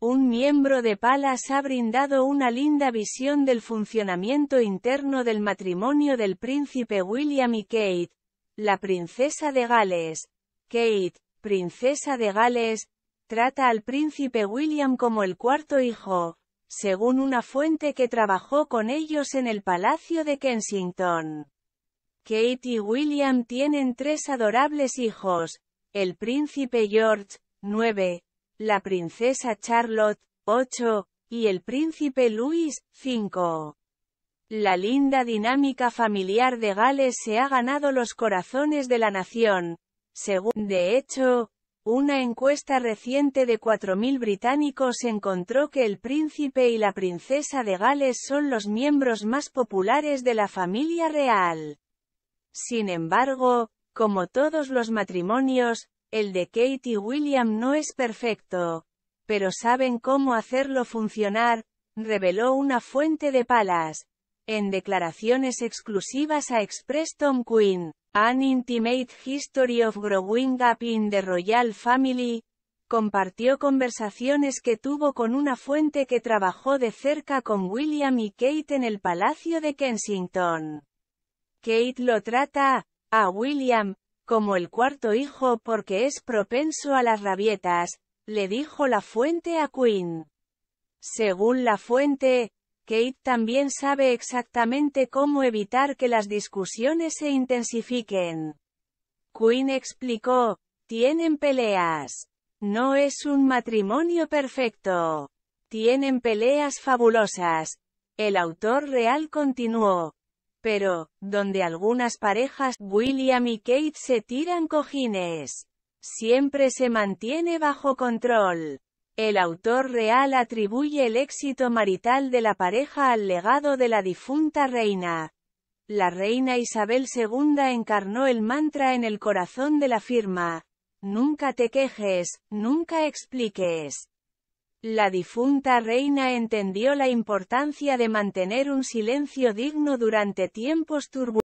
Un miembro de Palas ha brindado una linda visión del funcionamiento interno del matrimonio del príncipe William y Kate, la princesa de Gales. Kate, princesa de Gales, trata al príncipe William como el cuarto hijo, según una fuente que trabajó con ellos en el Palacio de Kensington. Kate y William tienen tres adorables hijos, el príncipe George, 9, la princesa Charlotte, 8, y el príncipe Luis, 5. La linda dinámica familiar de Gales se ha ganado los corazones de la nación. Según, de hecho, una encuesta reciente de 4.000 británicos encontró que el príncipe y la princesa de Gales son los miembros más populares de la familia real. Sin embargo, como todos los matrimonios, el de Kate y William no es perfecto, pero saben cómo hacerlo funcionar, reveló una fuente de palas. En declaraciones exclusivas a Express Tom Quinn, An Intimate History of Growing Up in the Royal Family, compartió conversaciones que tuvo con una fuente que trabajó de cerca con William y Kate en el Palacio de Kensington. Kate lo trata, a William, como el cuarto hijo porque es propenso a las rabietas, le dijo la fuente a Quinn. Según la fuente, Kate también sabe exactamente cómo evitar que las discusiones se intensifiquen. Quinn explicó, tienen peleas. No es un matrimonio perfecto. Tienen peleas fabulosas. El autor real continuó. Pero, donde algunas parejas, William y Kate se tiran cojines, siempre se mantiene bajo control. El autor real atribuye el éxito marital de la pareja al legado de la difunta reina. La reina Isabel II encarnó el mantra en el corazón de la firma. Nunca te quejes, nunca expliques. La difunta reina entendió la importancia de mantener un silencio digno durante tiempos turbulentos.